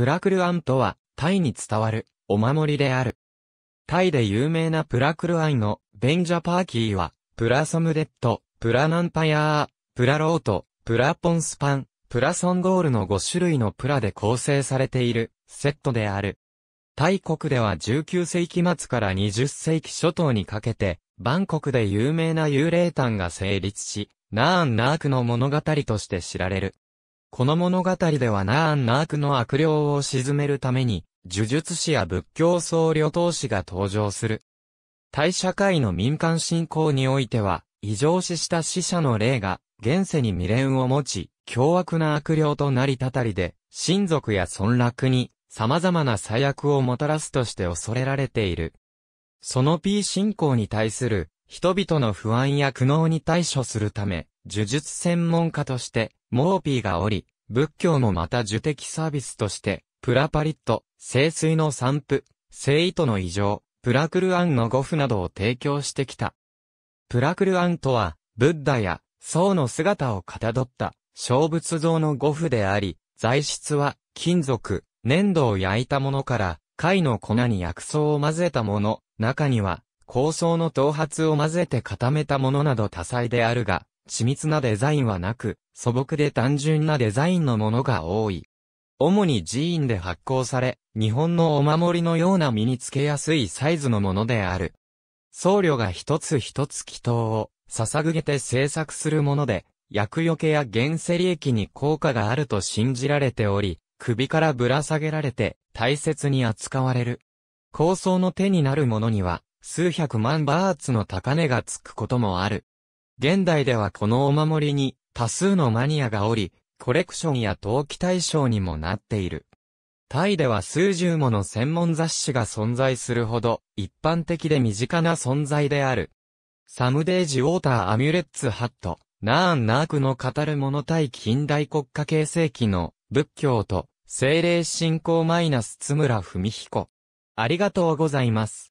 プラクルアンとは、タイに伝わる、お守りである。タイで有名なプラクルアイの、ベンジャパーキーは、プラソムデッド、プラナンパヤー、プラロート、プラポンスパン、プラソンゴールの5種類のプラで構成されている、セットである。タイ国では19世紀末から20世紀初頭にかけて、バンコクで有名な幽霊譚が成立し、ナーン・ナークの物語として知られる。この物語ではナーン・ナークの悪霊を鎮めるために、呪術師や仏教僧侶当師が登場する。大社会の民間信仰においては、異常死した死者の霊が、現世に未練を持ち、凶悪な悪霊となりたたりで、親族や村落に、様々な災悪をもたらすとして恐れられている。その P 信仰に対する、人々の不安や苦悩に対処するため、呪術専門家として、モーピーがおり、仏教もまた呪的サービスとして、プラパリット、聖水の散布、聖糸の異常、プラクルアンの語符などを提供してきた。プラクルアンとは、ブッダや、僧の姿をかたどった、小仏像の語符であり、材質は、金属、粘土を焼いたものから、貝の粉に薬草を混ぜたもの、中には、香草の頭髪を混ぜて固めたものなど多彩であるが、緻密なデザインはなく、素朴で単純なデザインのものが多い。主に寺院で発行され、日本のお守りのような身につけやすいサイズのものである。僧侶が一つ一つ祈祷を捧げて制作するもので、厄除けや原生利益に効果があると信じられており、首からぶら下げられて大切に扱われる。構想の手になるものには、数百万バーツの高値がつくこともある。現代ではこのお守りに多数のマニアがおり、コレクションや投機対象にもなっている。タイでは数十もの専門雑誌が存在するほど、一般的で身近な存在である。サムデージ・ウォーター・アミュレッツ・ハット、ナーン・ナークの語るもの対近代国家形成期の仏教と精霊信仰マイナス津村文彦。ありがとうございます。